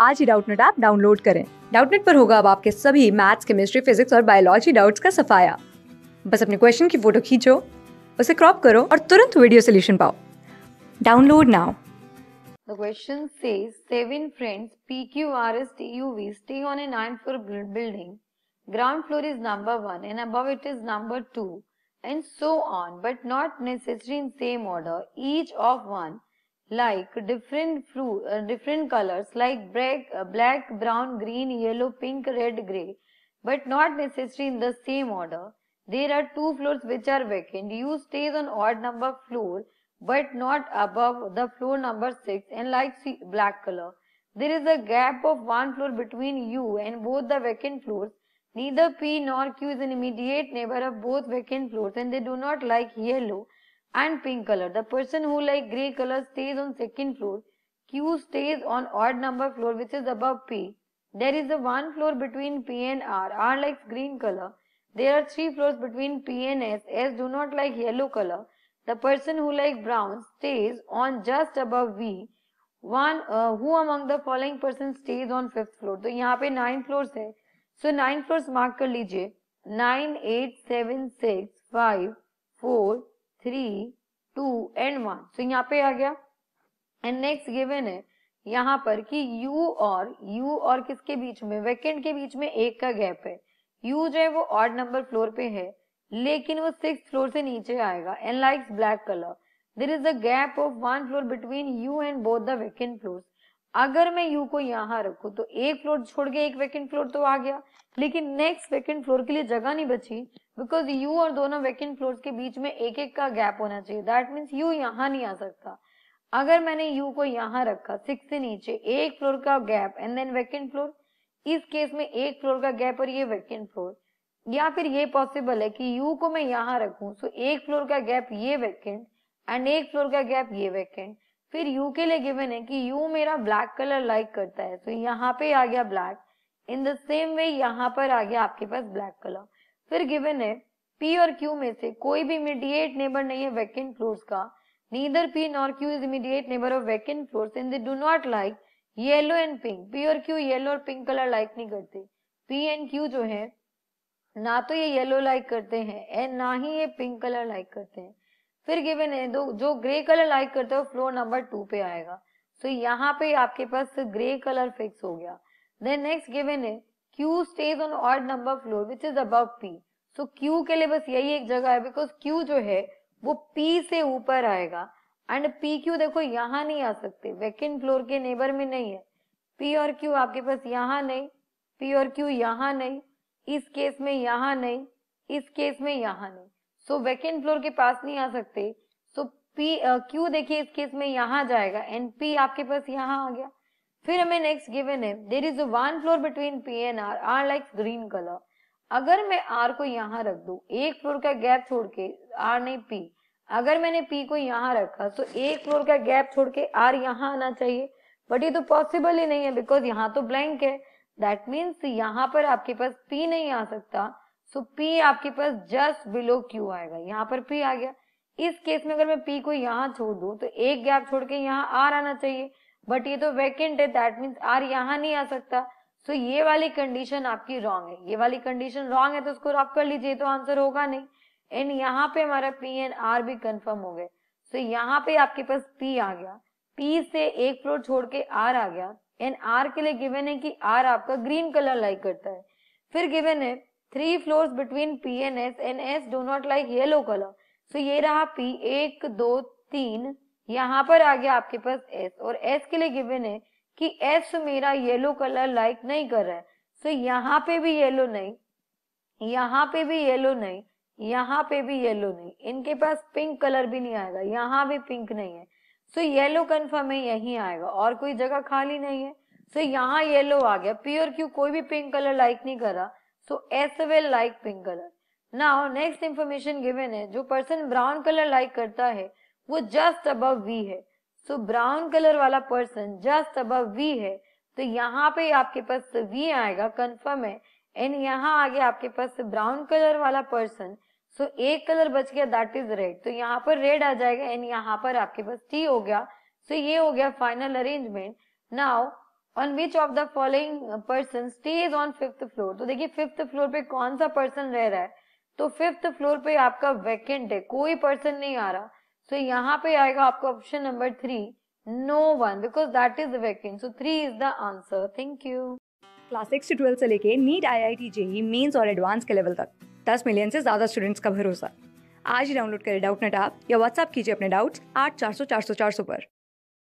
आज ही Doubtnut app download करें डाउटनेट पर होगा अब आपके सभी मैथ्स केमिस्ट्री फिजिक्स और बायोलॉजी डाउट्स का सफाया बस अपने क्वेश्चन की फोटो खींचो उसे क्रॉप करो और तुरंत वीडियो सोल्यूशन पाओ download now The question says seven friends PQRS TUV stay on a ninth floor building. Ground floor is number one and above it is number two and so on, but not necessary in same order. Each of one like different fruit, uh, different colors like black, uh, black, brown, green, yellow, pink, red, grey, but not necessary in the same order. There are two floors which are vacant. You stays on odd number floor, but not above the floor number 6 and like black color. There is a gap of one floor between you and both the vacant floors. Neither P nor Q is an immediate neighbor of both vacant floors and they do not like yellow and pink color. The person who like grey color stays on second floor. Q stays on odd number floor which is above P. There is a one floor between P and R. R likes green color. There are three floors between P and S. S do not like yellow color. The person who like brown stays on just above V. One uh, who among the following person stays on fifth floor. So here पे nine floors है. So nine floors mark कर लीजिए. Nine, eight, seven, six, five, four, three two and one so यहाँ पे आ गया and next given है यहाँ पर कि यू और यू और किसके बीच में वेकेंट के बीच में एक का गैप है यू जो है वो ऑड नंबर फ्लोर पे है लेकिन वो सिक्स फ्लोर से नीचे आएगा and likes black colour there is a gap of one floor between U and both the vacant floor अगर मैं यू को यहाँ रखू तो एक फ्लोर छोड़ के एक वैकेंट फ्लोर तो आ गया लेकिन नेक्स्ट वैकेंट फ्लोर के लिए जगह नहीं बची बिकॉज यू और दोनों वैकेंट फ्लोर के बीच में एक एक का गैप होना चाहिए दैट मीन्स यू यहाँ नहीं आ सकता अगर मैंने यू को यहाँ रखा सिक्स से नीचे एक फ्लोर का gap and then vacant floor इस केस में एक फ्लोर का गैप और ये वैकेंट फ्लोर या फिर ये पॉसिबल है कि यू को मैं यहाँ रखू सो तो एक फ्लोर का गैप ये वैकेंट एंड एक फ्लोर का गैप ये वैकेंट फिर यू के लिए गिवन है कि यू मेरा ब्लैक कलर लाइक करता है तो यहाँ पे आ गया black in the same way यहाँ पर आ गया आपके पास ब्लैक कलर फिर गिवन है पी और क्यू में से कोई भी इमीडिएट नेबर नहीं है वैकेंट फ्लोर्स का neither P nor Q is immediate neighbour of vacant floors and they do not like yellow and pink P और क्यू येलो और पिंक कलर लाइक नहीं करते पी एंड क्यू जो है ना तो ये येलो लाइक करते हैं एंड ना ही ये पिंक कलर लाइक करते हैं फिर गिवन है दो जो ग्रे कलर लाइक करते हो फ्लोर नंबर टू पे आएगा सो so, यहाँ पे आपके पास ग्रे कलर फिक्स हो गया देन नेक्स्ट गिवन है Q stays on odd number floor which is above P so Q के लिए बस यही एक जगह है बिकॉज क्यू जो है वो पी से ऊपर आएगा एंड पी क्यू देखो यहाँ नहीं आ सकते वेकेंड फ्लोर के नेबर में नहीं है पी और क्यू आपके पास यहाँ नहीं पी और क्यू यहाँ नहीं इस केस में यहाँ नहीं इस केस में यहाँ नहीं सो वेकेंट फ्लोर के पास नहीं आ सकते सो पी क्यू देखिए इस केस में यहाँ जाएगा एंड पी आपके पास यहाँ आ गया फिर हमें नेक्स्ट गिवन है there is one floor between P and R R like green colour अगर मैं आर को यहाँ रख दू एक फ्लोर का गैप छोड़ के आर नहीं पी अगर मैंने पी को यहाँ रखा तो एक फ्लोर का गैप छोड़ के आर यहाँ आना चाहिए बट ये तो पॉसिबल ही नहीं है बिकॉज यहाँ तो ब्लैंक है दैट मीन्स यहाँ पर आपके पास पी नहीं आ सकता सो so, P आपके पास जस्ट बिलो Q आएगा यहाँ पर P आ गया इस केस में अगर मैं P को यहाँ छोड़ दू तो एक गैप छोड़ के यहाँ R आना चाहिए बट ये तो वैकेंट है दैट मीन्स आर यहाँ नहीं आ सकता सो so, ये वाली कंडीशन आपकी रॉन्ग है ये वाली कंडीशन रॉन्ग है तो उसको आप कर लीजिए तो आंसर होगा नहीं एंड यहाँ पे हमारा पी एंड आर भी कंफर्म हो गए सो so, यहाँ पे आपके पास पी आ गया पी से एक फ्लोर छोड़ के आर आ गया एंड आर के लिए गिवन है कि आर आपका ग्रीन कलर लाइक करता है फिर गिवन है three floor between P and S and S do not like yellow colour so ये रहा पी एक दो तीन यहाँ पर आ गया आपके पास एस और एस के लिए गिवन है कि एस मेरा येलो कलर लाइक नहीं कर रहा है सो so, यहाँ पे भी येलो नहीं यहाँ पे भी येलो नहीं यहाँ पे भी येलो नहीं इनके पास पिंक कलर भी नहीं आएगा यहाँ भी पिंक नहीं है सो येलो कन्फर्म है यही आएगा और कोई जगह खाली नहीं है सो so, यहाँ येलो आ गया पी और क्यू कोई भी पिंक कलर लाइक नहीं कर रहा so S will like pink colour now next information given है जो पर्सन ब्राउन कलर लाइक करता है वो जस्ट अब वी है सो ब्राउन कलर वाला पर्सन जस्ट अब वी है तो यहाँ पे आपके पास वी आएगा कंफर्म है एंड यहाँ आगे आपके पास ब्राउन कलर वाला पर्सन सो एक कलर बच गया दैट इज रेड तो यहाँ पर रेड आ जाएगा एंड यहाँ पर आपके पास टी हो गया सो so ये हो गया final arrangement now on which of the following person stays on fifth floor तो देखिए फिफ्थ फ्लोर पे कौन सा पर्सन रह रहा है तो फिफ्थ फ्लोर पे आपका वैकेंट है कोई पर्सन नहीं आ रहा सो so, यहाँ पे आएगा आपका option number three no one because that is vacant so three is the answer thank you class six से ट्वेल्थ से लेके NEET I I T JEE Mains और एडवांस के लेवल तक दस मिलियन से ज्यादा स्टूडेंट्स का भरोसा आज ही डाउनलोड करें डाउट नेट आप या व्हाट्सअप कीजिए अपने डाउट्स आठ चार सौ चार सौ चार सौ पर